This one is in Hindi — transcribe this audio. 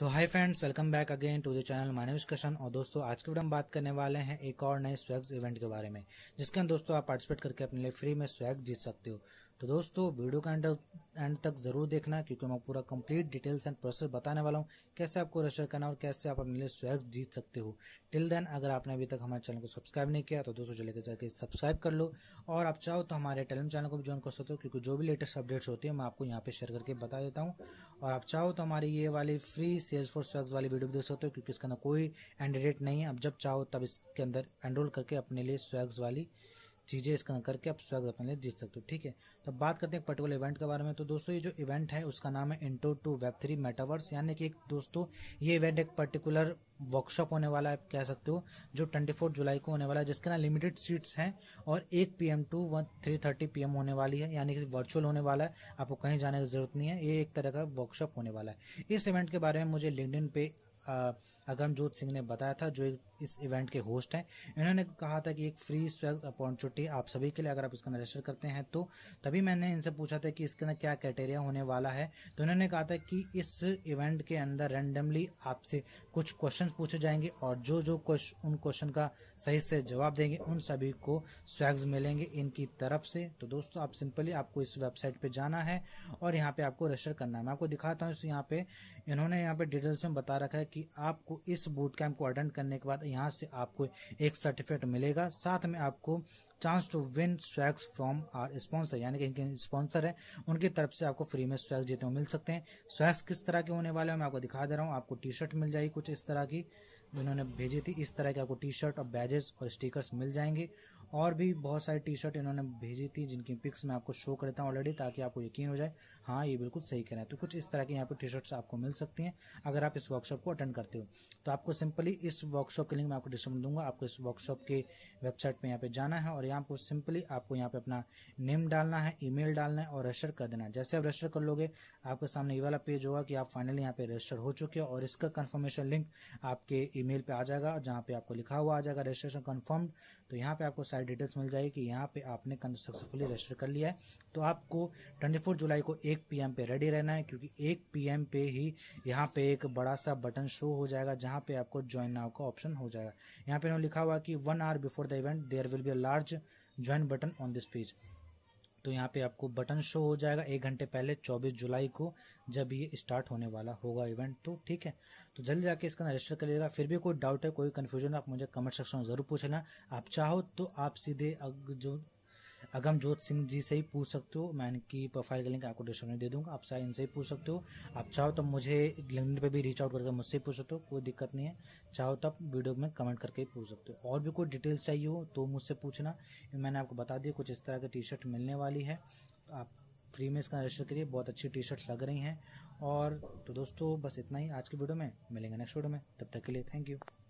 so hi friends welcome back again to the channel Manav discussion और दोस्तों आज के वीडियो हम बात करने वाले हैं एक और नए स्वैग्स इवेंट के बारे में जिसके अंदर दोस्तों आप पार्टिसिपेट करके अपने लिए फ्री में स्वैग जीत सकते हो तो दोस्तों वीडियो का अंदर एंड तक ज़रूर देखना क्योंकि मैं पूरा कंप्लीट डिटेल्स एंड प्रोसेस बताने वाला हूँ कैसे आपको रजिस्टर करना और कैसे आप अपने लिए स्वैग जीत सकते हो टिल देन अगर आपने अभी तक हमारे चैनल को सब्सक्राइब नहीं किया तो दोस्तों चले के जाके सब्सक्राइब कर लो और आप चाहो तो हमारे टेलीग्राम चैनल को भी ज्वाइन कर सकते हो क्योंकि जो भी लेटेस्ट अपडेट्स होती है मैं आपको यहाँ पे शेयर करके बता देता हूँ और आप चाहो तो हमारी ये वाली फ्री सेल्स फॉर स्वैग्स वाली वीडियो भी देख सकते हो क्योंकि इसके अंदर कोई एंडिडेट नहीं है आप जब चाहो तब इसके अंदर एनरोल करके अपने लिए स्वैग्स वाली चीज़ें इसका करके आप स्वागत अपने लिए जीत सकते हो ठीक है तो बात करते हैं पर्टिकुलर इवेंट के बारे में तो दोस्तों ये जो इवेंट है उसका नाम है into to web three metaverse यानी कि एक दोस्तों ये इवेंट एक पर्टिकुलर वर्कशॉप होने वाला है कह सकते हो जो 24 जुलाई को होने वाला है जिसके ना लिमिटेड सीट्स हैं और एक P M to one three thirty P M होने वाली है यानी कि वर्चुअल होने वाला है आपको कहीं जाने की जरूरत नहीं है ये एक तरह का वर्कशॉप होने वाला है इस इवेंट के बारे में मुझे लिंकडिन पे अगमजोत सिंह ने बताया था जो इस इवेंट के होस्ट हैं इन्होंने कहा था कि एक फ्री स्वेग अपॉर्चुनिटी आप सभी के लिए अगर आप इसके अंदर रजिस्टर करते हैं तो तभी मैंने इनसे पूछा था कि इसके अंदर क्या क्राइटेरिया होने वाला है तो इन्होंने कहा था कि इस इवेंट के अंदर रेंडमली आपसे कुछ क्वेश्चन पूछे जाएंगे और जो जो क्वेश्चन उन क्वेश्चन का सही से जवाब देंगे उन सभी को स्वैग्स मिलेंगे इनकी तरफ से तो दोस्तों आप सिंपली आपको इस वेबसाइट पर जाना है और यहाँ पे आपको रजिस्टर करना है मैं आपको दिखाता हूँ इस यहाँ पे इन्होंने यहाँ पे डिटेल्स में बता रखा है कि कि आपको इस बूट कैंप को अटेंड करने के बाद यहाँ से आपको एक सर्टिफिकेट मिलेगा साथ में आपको chance to win swags from our sponsor यानी कि इनके स्पॉन्सर है उनकी तरफ से आपको फ्री में स्वैग्स जीते हुए मिल सकते हैं स्वैग्स किस तरह के होने वाले हैं मैं आपको दिखा दे रहा हूँ आपको टी शर्ट मिल जाएगी कुछ इस तरह की जिन्होंने भेजी थी इस तरह के आपको टी शर्ट और बैजेस और स्टिकर्स मिल जाएंगे और भी बहुत सारी टी शर्ट इन्होंने भेजी थी जिनकी पिक्स मैं आपको शो करता हूँ ऑलरेडी ताकि आपको यकीन हो जाए हाँ ये बिल्कुल सही कह रहे हैं तो कुछ इस तरह की यहाँ पर टी शर्ट्स आपको मिल सकती हैं अगर आप इस वर्कशॉप को अटेंड करते हो तो आपको सिंपली इस वर्कशॉप के लिंक मैं आपको डिस्क्रिप्शन दूंगा आपको इस वर्कशॉप के वेबसाइट पर यहाँ पर जाना है और यहाँ पर सिंपली आपको यहाँ पर अपना नेम डालना है ई डालना है और रजिस्टर कर देना है जैसे आप रजिस्टर कर लोगे आपके सामने ये वाला पेज होगा कि आप फाइनली यहाँ पे रजिस्टर हो चुके हो और इसका कन्फर्मेशन लिंक आपके ई पे आ जाएगा जहाँ पे आपको लिखा हुआ आ जाएगा रजिस्ट्रेशन कन्फर्म तो यहाँ पे आपको सारी डिटेल्स मिल जाएगी कि यहाँ पे आपने सक्सेसफुली रजिस्टर कर लिया है तो आपको 24 जुलाई को एक पीएम पे रेडी रहना है क्योंकि एक पीएम पे ही यहाँ पे एक बड़ा सा बटन शो हो जाएगा जहाँ पे आपको ज्वाइन नाव का ऑप्शन हो जाएगा यहाँ पे उन्होंने लिखा हुआ कि one hour before the event there will be a large join button on this page तो यहाँ पे आपको बटन शो हो जाएगा एक घंटे पहले 24 जुलाई को जब ये स्टार्ट होने वाला होगा इवेंट तो ठीक है तो जल्दी जाके इसका रजिस्टर कर लेगा फिर भी कोई डाउट है कोई कन्फ्यूजन आप मुझे कमेंट सेक्शन में ज़रूर पूछना आप चाहो तो आप सीधे जो अगमजोत सिंह जी से ही पूछ सकते हो मैं इनकी प्रोफाइल का लिंक आपको डिस्क्रिप्शन में दे दूंगा आप चाहे इनसे ही पूछ सकते हो आप चाहो तो मुझे लिंक पे भी रीच आउट करके मुझसे ही पूछ सकते हो कोई दिक्कत नहीं है चाहो तो आप वीडियो में कमेंट करके पूछ सकते हो और भी कोई डिटेल्स चाहिए हो तो मुझसे पूछना मैंने आपको बता दिया कुछ इस तरह की टी शर्ट मिलने वाली है आप फ्री में इसका रजिस्टर करिए बहुत अच्छी टी शर्ट लग रही हैं और तो दोस्तों बस इतना ही आज के वीडियो में मिलेंगे नेक्स्ट वीडियो में तब तक के लिए थैंक यू